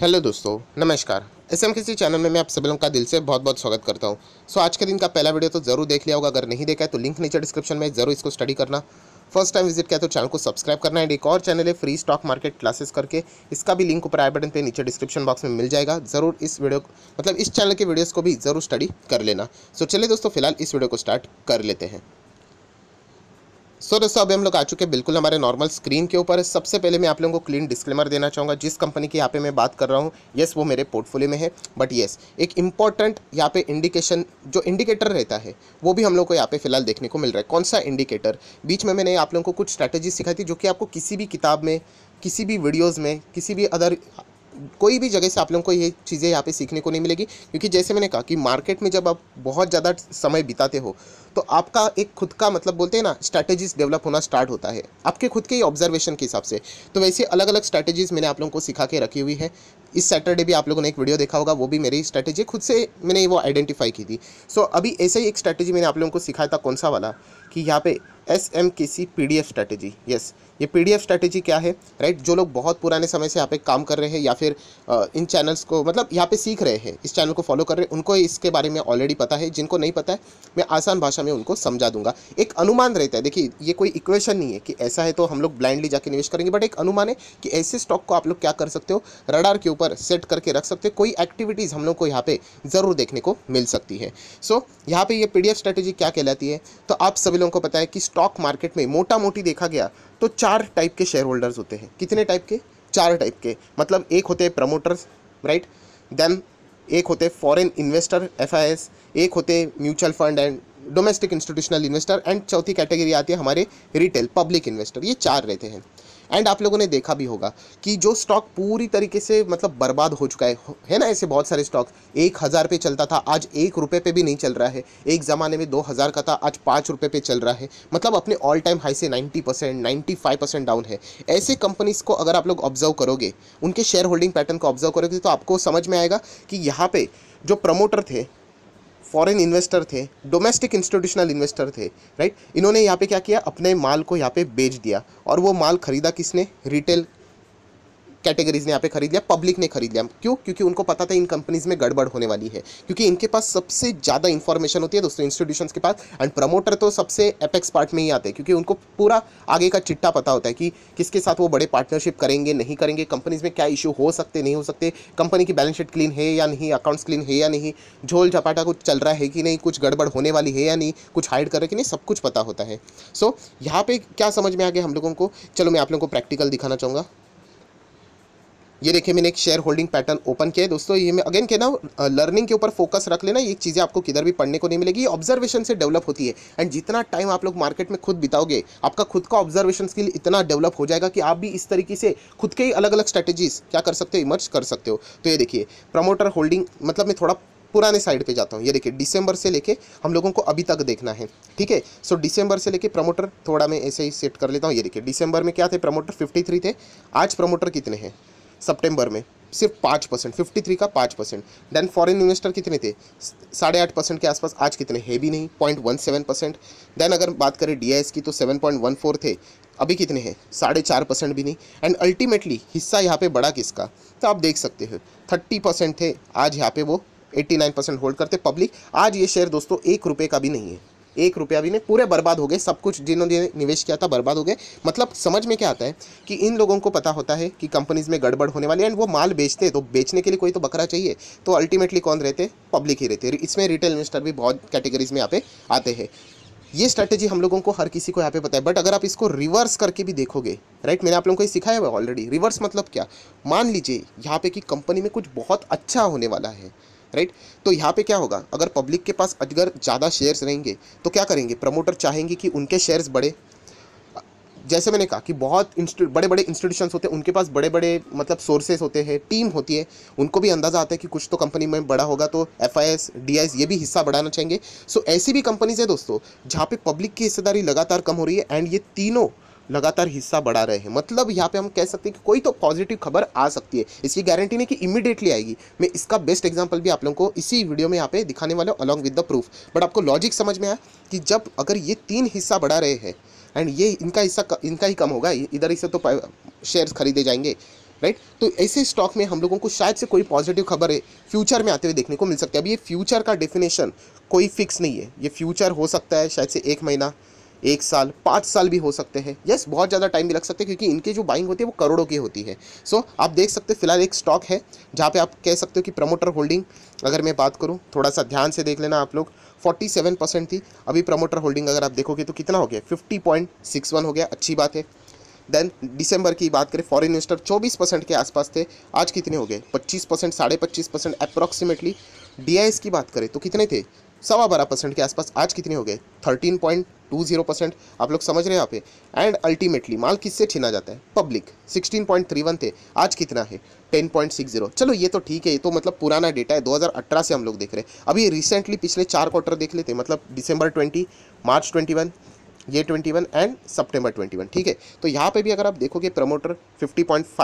hello दोस्तों नमस्कार S M किसी चैनल में मैं आप सभी लोगों का दिल से बहुत बहुत स्वागत करता हूं सो आज के दिन का पहला वीडियो तो जरूर देख लिया होगा अगर नहीं देखा है तो लिंक नीचे डिस्क्रिप्शन में जरूर इसको स्टडी करना फर्स्ट टाइम विजिट किया तो चैनल को सब्सक्राइब करना है एक और चैनल है फ्री स्टॉक मार्केट क्लासेस करके इसका भी लिंक ऊपर आई बटन पे नीचे डिस्क्रिप्शन बॉक्स में मिल जाएगा जरूर इस वीडियो मतलब इस चैनल के वीडियोज़ को भी जरूर स्टडी कर लेना सो चलिए दोस्तों फिलहाल इस वीडियो को स्टार्ट कर लेते हैं सो so, दोस्तों अभी हम लोग आ चुके हैं बिल्कुल हमारे नॉर्मल स्क्रीन के ऊपर सबसे पहले मैं आप लोगों को क्लीन डिस्क्लेमर देना चाहूँगा जिस कंपनी की यहाँ पे मैं बात कर रहा हूँ येस वो मेरे पोर्टफोलियो में है बट येस एक इंपॉर्टेंट यहाँ पे इंडिकेशन जो इंडिकेटर रहता है वो भी हम लोग को यहाँ पे फिलहाल देखने को मिल रहा है कौन सा इंडिकेटर बीच में मैंने आप लोगों को कुछ स्ट्रैटेजी सिखाई थी जो कि आपको किसी भी किताब में किसी भी वीडियोज़ में किसी भी अदर कोई भी जगह से आप लोगों को ये चीज़ें यहाँ पे सीखने को नहीं मिलेगी क्योंकि जैसे मैंने कहा कि मार्केट में जब आप बहुत ज़्यादा समय बिताते हो तो आपका एक खुद का मतलब बोलते हैं ना स्ट्रैटेजीज डेवलप होना स्टार्ट होता है आपके खुद के ही ऑब्जर्वेशन के हिसाब से तो वैसे अलग अलग स्ट्रैटेजीज़ मैंने आप लोगों को सिखा के रखी हुई है इस सैटरडे भी आप लोगों ने एक वीडियो देखा होगा वो भी मेरी स्ट्रैटेजी खुद से मैंने वो आइडेंटिफाई की थी सो अभी ऐसे ही एक स्ट्रैटेजी मैंने आप लोगों को सिखाया था कौन सा वाला कि यहाँ पर S M K C P D F strategy yes ये पी डी एफ स्ट्रैटेजी क्या है राइट जो लोग बहुत पुराने समय से यहाँ पे काम कर रहे हैं या फिर इन चैनल्स को मतलब यहाँ पे सीख रहे हैं इस चैनल को फॉलो कर रहे हैं उनको इसके बारे में ऑलरेडी पता है जिनको नहीं पता है मैं आसान भाषा में उनको समझा दूंगा एक अनुमान रहता है देखिए ये कोई इक्वेशन नहीं है कि ऐसा है तो हम लोग ब्लाइंडली जाके निवेश करेंगे बट एक अनुमान है कि ऐसे स्टॉक को आप लोग क्या कर सकते हो रडार के ऊपर सेट करके रख सकते हो कोई एक्टिविटीज़ हम लोग को यहाँ पर ज़रूर देखने को मिल सकती है सो यहाँ पर ये पी स्ट्रैटेजी क्या कहलाती है तो आप सभी लोगों को पता है कि स्टॉक मार्केट में मोटा मोटी देखा गया तो चार टाइप के शेयर होल्डर्स होते हैं कितने टाइप के चार टाइप के मतलब एक होते हैं प्रमोटर्स राइट देन एक होते फॉरेन इन्वेस्टर एफ एक होते mutual fund and domestic institutional investor and चौथी कैटेगरी आती है हमारे रिटेल पब्लिक इन्वेस्टर ये चार रहते हैं एंड आप लोगों ने देखा भी होगा कि जो स्टॉक पूरी तरीके से मतलब बर्बाद हो चुका है है ना ऐसे बहुत सारे स्टॉक एक हज़ार पे चलता था आज एक रुपये पे भी नहीं चल रहा है एक ज़माने में दो हज़ार का था आज पाँच रुपये पे चल रहा है मतलब अपने ऑल टाइम हाई से ninety percent ninety five percent down है ऐसे कंपनीज़ को अगर आप लोग ऑब्जर्व करोगे उनके शेयर होल्डिंग पैटर्न को ऑब्जर्व करोगे तो आपको समझ में आएगा कि यहाँ पर जो प्रमोटर थे फॉरेन इन्वेस्टर थे डोमेस्टिक इंस्टीट्यूशनल इन्वेस्टर थे राइट इन्होंने यहाँ पे क्या किया अपने माल को यहाँ पे बेच दिया और वो माल खरीदा किसने रिटेल कैटेगरीज ने यहाँ पे खरीद लिया पब्लिक ने खरीद लिया क्यों क्योंकि उनको पता था इन कंपनीज में गड़बड़ होने वाली है क्योंकि इनके पास सबसे ज़्यादा इन्फॉर्मेशन होती है दोस्तों इंस्टीट्यूशन के पास एंड प्रमोटर तो सबसे एपेक्स पार्ट में ही आते हैं क्योंकि उनको पूरा आगे का चिट्टा पता होता है कि किसके साथ वो बड़े पार्टनरशिप करेंगे नहीं करेंगे कंपनीज में क्या इशू हो सकते नहीं हो सकते कंपनी की बैलेंस शीट क्लीन है या नहीं अकाउंट्स क्लीन है या नहीं झोल झपाटा कुछ चल रहा है कि नहीं कुछ गड़बड़ होने वाली है या नहीं कुछ हाइड कर रहे कि नहीं सब कुछ पता होता है सो यहाँ पे क्या समझ में आ गया हम लोगों को चलो मैं आप लोगों को प्रैक्टिकल दिखाना चाहूँगा ये देखिए मैंने एक शेयर होल्डिंग पैटर्न ओपन किया है दोस्तों ये मैं अगेन कहना लर्निंग के ऊपर फोकस रख लेना ये चीज़ें आपको किधर भी पढ़ने को नहीं मिलेगी ऑब्जर्वेशन से डेवलप होती है एंड जितना टाइम आप लोग मार्केट में खुद बिताओगे आपका खुद का ऑब्जर्वेशन स्किल इतना डेवलप हो जाएगा कि आप भी इस तरीके से खुद के ही अलग अलग स्ट्रैटेजीज क्या कर सकते हो इमर्ज कर सकते हो तो ये देखिए प्रमोटर होल्डिंग मतलब मैं थोड़ा पुराने साइड पे जाता हूँ ये देखिए दिसंबर से लेके हम लोगों को अभी तक देखना है ठीक है सो दिसंबर से लेके प्रमोटर थोड़ा मैं ऐसे ही सेट कर लेता हूँ ये देखिए दिसंबर में क्या थे प्रमोटर 53 थे आज प्रमोटर कितने हैं सितंबर में सिर्फ पाँच परसेंट फिफ्टी थ्री का पाँच परसेंट देन फॉरेन इन्वेस्टर कितने थे साढ़े आठ परसेंट के आसपास आज कितने है भी नहीं point one seven percent then अगर बात करें डी की तो सेवन पॉइंट वन फोर थे अभी कितने हैं साढ़े चार परसेंट भी नहीं एंड अल्टीमेटली हिस्सा यहाँ पे बड़ा किसका तो आप देख सकते हो थर्टी परसेंट थे आज यहाँ पे वो एट्टी नाइन परसेंट होल्ड करते पब्लिक आज ये शेयर दोस्तों एक रुपये का भी नहीं है एक रुपया भी नहीं पूरे बर्बाद हो गए सब कुछ जिन्होंने निवेश किया था बर्बाद हो गए मतलब समझ में क्या आता है कि इन लोगों को पता होता है कि कंपनीज़ में गड़बड़ होने वाली एंड वो माल बेचते तो बेचने के लिए कोई तो बकरा चाहिए तो अल्टीमेटली कौन रहते पब्लिक ही रहते इसमें रिटेल इन्वेस्टर भी बहुत कैटेगरीज में यहाँ पे आते हैं ये स्ट्रैटेजी हम लोगों को हर किसी को यहाँ पे पता है बट अगर आप इसको रिवर्स करके भी देखोगे राइट मैंने आप लोगों को ये सिखाया हुआ ऑलरेडी रिवर्स मतलब क्या मान लीजिए यहाँ पे कि कंपनी में कुछ बहुत अच्छा होने वाला है राइट तो यहाँ पे क्या होगा अगर पब्लिक के पास अगर ज़्यादा शेयर्स रहेंगे तो क्या करेंगे प्रमोटर चाहेंगे कि उनके शेयर्स बढ़े जैसे मैंने कहा कि बहुत बड़े बड़े इंस्टीट्यूशंस होते हैं उनके पास बड़े बड़े मतलब सोर्सेज होते हैं टीम होती है उनको भी अंदाज़ा आता है कि कुछ तो कंपनी में बड़ा होगा तो एफ आई एस डी ये भी हिस्सा बढ़ाना चाहेंगे सो ऐसी भी कंपनीज है दोस्तों जहाँ पे पब्लिक की हिस्सेदारी लगातार कम हो रही है एंड ये तीनों लगातार हिस्सा बढ़ा रहे हैं मतलब यहाँ पे हम कह सकते हैं कि कोई तो पॉजिटिव खबर आ सकती है इसकी गारंटी नहीं कि इमीडिएटली आएगी मैं इसका बेस्ट एग्जाम्पल भी आप लोगों को इसी वीडियो में यहाँ पे दिखाने वाला हूँ along with the proof but आपको लॉजिक समझ में आया कि जब अगर ये तीन हिस्सा बढ़ा रहे हैं एंड ये इनका हिस्सा इनका ही कम होगा इधर इसे तो शेयर्स खरीदे जाएंगे राइट तो ऐसे स्टॉक में हम लोगों को शायद से कोई पॉजिटिव खबर है फ्यूचर में आते हुए देखने को मिल सकती है अभी ये फ्यूचर का डेफिनेशन कोई फिक्स नहीं है ये फ्यूचर हो सकता है शायद से एक महीना एक साल पाँच साल भी हो सकते हैं यस yes, बहुत ज़्यादा टाइम भी लग सकते हैं क्योंकि इनकी जो बाइंग होती है वो करोड़ों की होती है सो so, आप देख सकते हैं फिलहाल एक स्टॉक है जहाँ पे आप कह सकते हो कि प्रमोटर होल्डिंग अगर मैं बात करूँ थोड़ा सा ध्यान से देख लेना आप लोग 47 परसेंट थी अभी प्रमोटर होल्डिंग अगर आप देखोगे तो कितना हो गया फिफ्टी हो गया अच्छी बात है देन दिसंबर की बात करें फॉरेन इन्वेस्टर चौबीस परसेंट के आसपास थे आज कितने हो गए पच्चीस परसेंट साढ़े पच्चीस परसेंट अप्रॉक्सीमेटली डी की बात करें तो कितने थे सवा बारह परसेंट के आसपास आज कितने हो गए thirteen point two zero percent आप लोग समझ रहे हैं यहाँ पे एंड अल्टीमेटली माल किससे छीना जाता है public sixteen point three one थे आज कितना है टेन पॉइंट सिक्स जीरो चलो ये तो ठीक है ये तो मतलब पुराना डेटा है दो हज़ार अठारह से हम लोग देख रहे हैं अभी रिसेंटली पिछले चार क्वार्टर देख लेते हैं मतलब दिसंबर ट्वेंटी मार्च ट्वेंटी वन ये twenty one and twenty one ठीक है तो यहाँ पर भी अगर आप देखोगे प्रमोटर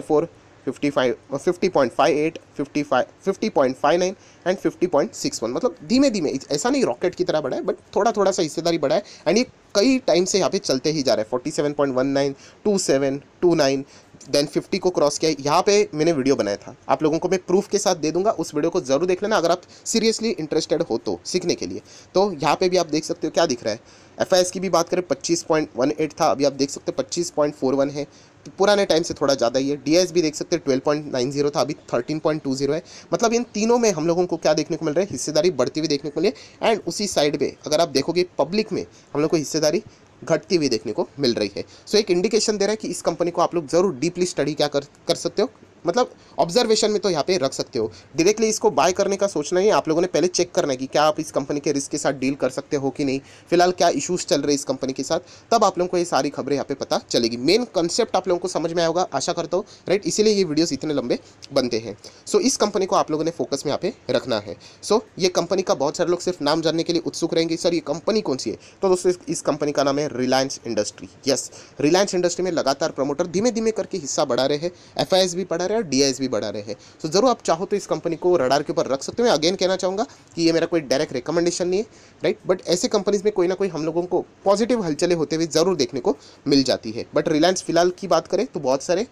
फोर 55 50.58 55 एंड 50.61 मतलब धीमे धीमे ऐसा नहीं रॉकेट की तरह बढ़ा है बट थोड़ा थोड़ा सा हिस्सेदारी बढ़ा है एंड ये कई टाइम से यहाँ पे चलते ही जा रहे हैं 47.19 27 29 देन फिफ्टी को क्रॉस किया यहाँ पे मैंने वीडियो बनाया था आप लोगों को मैं प्रूफ के साथ दे दूंगा उस वीडियो को जरूर देख लेना अगर आप सीरियसली इंटरेस्टेड हो तो सीखने के लिए तो यहाँ पे भी आप देख सकते हो क्या दिख रहा है एफ की भी बात करें पच्चीस पॉइंट वन एट था अभी आप देख सकते हो पच्चीस पॉइंट फोर वन है तो पुराने टाइम से थोड़ा ज़्यादा ही है डी भी देख सकते हैं ट्वेल्व पॉइंट नाइन जीरो था अभी थर्टीन पॉइंट टू जीरो है मतलब इन तीनों में हम लोगों को क्या देखने को मिल रहा है हिस्सेदारी बढ़ती हुई देखने को मिली एंड उसी साइड पर अगर आप देखोगे पब्लिक में हम लोग को हिस्सेदारी घटती हुई देखने को मिल रही है सो so, एक इंडिकेशन दे रहा है कि इस कंपनी को आप लोग जरूर डीपली स्टडी क्या कर कर सकते हो मतलब ऑब्जर्वेशन में तो यहाँ पे रख सकते हो डायरेक्टली इसको बाय करने का सोचना ही आप लोगों ने पहले चेक करना है कि क्या आप इस कंपनी के रिस्क के साथ डील कर सकते हो कि नहीं फिलहाल क्या इशूज़ चल रहे इस कंपनी के साथ तब आप लोगों को ये सारी खबरें यहाँ पे पता चलेगी मेन कंसेप्ट आप लोगों को समझ में आएगा आशा करता हूँ राइट इसीलिए ये वीडियोज़ इतने लंबे बनते हैं सो इस कंपनी को आप लोगों ने फोकस में यहाँ पे रखना है सो ये कंपनी का बहुत सारे लोग सिर्फ नाम जानने के लिए उत्सुक रहेंगे सर ये कंपनी कौन सी है तो दोस्तों इस कंपनी का नाम है Reliance Industry yes Reliance Industry में लगातार प्रमोटर धीमे धीमे करके हिस्सा बढ़ा रहे हैं एफ भी बढ़ा बढ़ा रहे हैं डी बढ़ा रहे हैं सो so, ज़रूर आप चाहो तो इस कंपनी को रडार के ऊपर रख सकते हो अगेन कहना चाहूँगा कि ये मेरा कोई डायरेक्ट रिकमेंडेशन नहीं है राइट बट ऐसे कंपनीज में कोई ना कोई हम लोगों को पॉजिटिव हलचले होते हुए ज़रूर देखने को मिल जाती है बट रिलायंस फिलहाल की बात करें तो बहुत सारे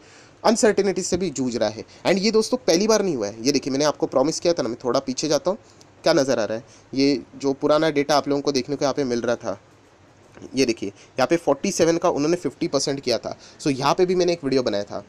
अनसर्टेनिटी से भी जूझ रहा है एंड ये दोस्तों पहली बार नहीं हुआ है ये देखिए मैंने आपको प्रॉमिस किया था ना मैं थोड़ा पीछे जाता हूँ क्या नज़र आ रहा है ये जो पुराना डेटा आप लोगों को देखने को यहाँ पे मिल रहा था ये देखिए यहाँ पे 47 का उन्होंने 50 परसेंट किया था सो so, यहाँ पे भी मैंने एक वीडियो बनाया था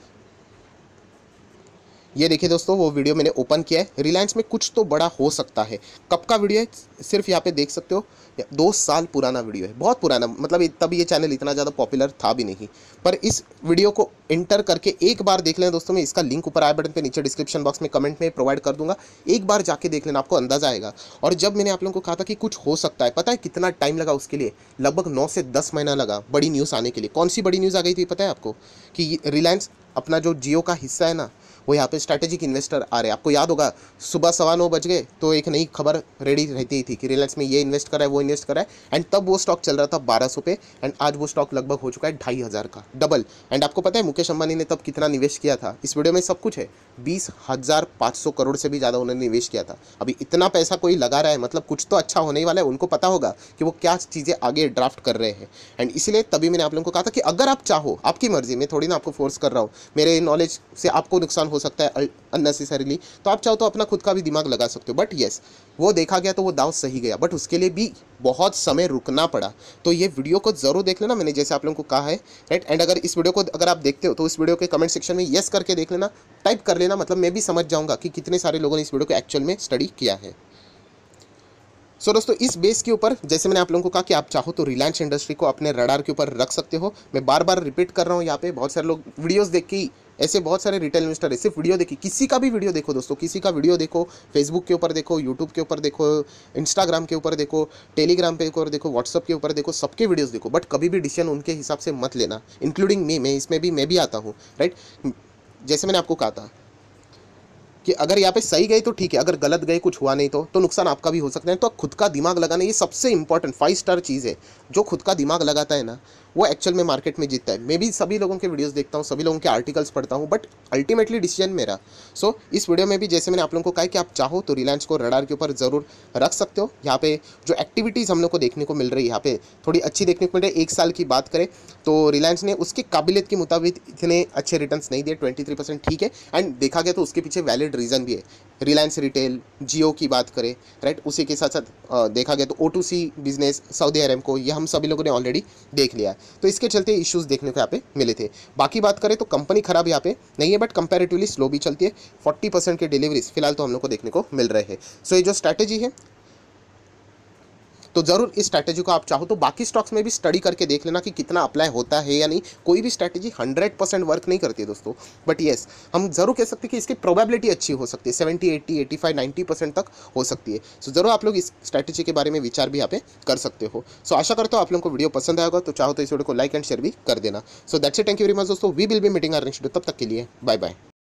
ये देखिए दोस्तों वो वीडियो मैंने ओपन किया है रिलायंस में कुछ तो बड़ा हो सकता है कब का वीडियो है सिर्फ यहाँ पे देख सकते हो दो साल पुराना वीडियो है बहुत पुराना मतलब तब ये चैनल इतना ज़्यादा पॉपुलर था भी नहीं पर इस वीडियो को एंटर करके एक बार देख लेना दोस्तों मैं इसका लिंक ऊपर आया बटन पे नीचे डिस्क्रिप्शन बॉक्स में कमेंट में प्रोवाइड कर दूंगा एक बार जाके देख लेना आपको अंदाजा आएगा और जब मैंने आप लोगों को कहा था कि कुछ हो सकता है पता है कितना टाइम लगा उसके लिए लगभग नौ से दस महीना लगा बड़ी न्यूज़ आने के लिए कौन सी बड़ी न्यूज़ आ गई थी पता है आपको कि रिलायंस अपना जो जियो का हिस्सा है ना वो यहाँ पे स्ट्रैटेजिक इन्वेस्टर आ रहे हैं आपको याद होगा सुबह सवा नौ बज गए तो एक नई खबर रेडी रहती थी कि रिलायंस में ये इन्वेस्ट रहा है वो इन्वेस्ट रहा है एंड तब वो स्टॉक चल रहा था बारह सौ पे एंड आज वो स्टॉक लगभग हो चुका है ढाई हज़ार का डबल एंड आपको पता है मुकेश अंबानी ने तब कितना निवेश किया था इस वीडियो में सब कुछ है बीस हज़ार पाँच सौ करोड़ से भी ज़्यादा उन्होंने निवेश किया था अभी इतना पैसा कोई लगा रहा है मतलब कुछ तो अच्छा होने वाला है उनको पता होगा कि वो क्या चीज़ें आगे ड्राफ्ट कर रहे हैं एंड इसलिए तभी मैंने आप लोगों को कहा था कि अगर आप चाहो आपकी मर्जी मैं थोड़ी ना आपको फोर्स कर रहा हूँ मेरे नॉलेज से आपको नुकसान हो हो सकता है अननेसेसरीली तो आप चाहो तो अपना खुद का भी दिमाग लगा सकते हो बट येस वो देखा गया तो वो दाव सही गया बट उसके लिए भी बहुत समय रुकना पड़ा तो ये वीडियो को ज़रूर देख लेना मैंने जैसे आप लोगों को कहा है राइट एंड अगर इस वीडियो को अगर आप देखते हो तो इस वीडियो के कमेंट सेक्शन में येस करके देख लेना टाइप कर लेना मतलब मैं भी समझ जाऊँगा कि कितने सारे लोगों ने इस वीडियो को एक्चुअल में स्टडी किया है सो so, दोस्तों इस बेस के ऊपर जैसे मैंने आप लोगों को कहा कि आप चाहो तो रिलायंस इंडस्ट्री को अपने रडार के ऊपर रख सकते हो मैं बार बार रिपीट कर रहा हूँ यहाँ पे बहुत सारे लोग वीडियोस देख के ही ऐसे बहुत सारे रिटेल इन्वेस्टर है सिर्फ वीडियो देखिए किसी का भी वीडियो देखो दोस्तों किसी का वीडियो देखो फेसबुक के ऊपर देखो यूट्यूब के ऊपर देखो इंस्टाग्राम के ऊपर देखो टेलीग्राम के ऊपर देखो व्हाट्सअप के ऊपर देखो सबके वीडियोज़ देखो बट कभी भी डिसीजन उनके हिसाब से मत लेना इंक्लूडिंग मी मैं इसमें भी मैं भी आता हूँ राइट जैसे मैंने आपको कहा था कि अगर यहाँ पे सही गए तो ठीक है अगर गलत गए कुछ हुआ नहीं तो तो नुकसान आपका भी हो सकता है तो खुद का दिमाग लगाना ये सबसे इंपॉर्टेंट फाइव स्टार चीज़ है जो खुद का दिमाग लगाता है ना वो एक्चुअल में मार्केट में जीतता है मैं भी सभी लोगों के वीडियोस देखता हूँ सभी लोगों के आर्टिकल्स पढ़ता हूँ बट अल्टीमेटली डिसीजन मेरा सो so, इस वीडियो में भी जैसे मैंने आप लोगों को कहा कि आप चाहो तो रिलायंस को रडार के ऊपर ज़रूर रख सकते हो यहाँ पे जो एक्टिविटीज़ हम लोग को देखने को मिल रही है यहाँ पे थोड़ी अच्छी देखने को मिल रही है एक साल की बात करें तो रिलायंस ने उसकी काबिलियत के मुताबिक इतने अच्छे रिटर्न नहीं दिए ट्वेंटी ठीक है एंड देखा गया तो उसके पीछे वैलिड रीज़न भी है रिलायंस रिटेल जियो की बात करें राइट उसी के साथ साथ देखा गया तो ओ टू सी बिजनेस सऊदी अरब को यह हम सभी लोगों ने ऑलरेडी देख लिया है तो इसके चलते इश्यूज़ देखने को यहाँ पे मिले थे बाकी बात करें तो कंपनी खराब यहाँ पे नहीं है बट कंपेरेटिवली स्लो भी चलती है फोर्टी परसेंट की डिलीवरीज फिलहाल तो हम लोग को देखने को मिल रहे हैं सो ये जो स्ट्रैटेजी है तो ज़रूर इस स्ट्रैटेजी को आप चाहो तो बाकी स्टॉक्स में भी स्टडी करके देख लेना कि कितना अप्लाई होता है या नहीं कोई भी स्ट्रैटेजी हंड्रेड परसेंट वर्क नहीं करती है दोस्तों बट येस हम ज़रूर कह सकते हैं कि इसकी प्रोबेबिलिटी अच्छी हो सकती है seventy eighty eighty five ninety percent तक हो सकती है सो ज़रूर आप लोग इस स्ट्रैटेजी के बारे में विचार भी यहाँ पे कर सकते हो सो आशा करता हूँ आप लोगों को वीडियो पसंद आएगा तो चाहो तो इस वीडियो को लाइक एंड शेयर भी कर देना so that's a thank you very much दोस्तों we will be meeting our next तब तक के लिए बाय बाय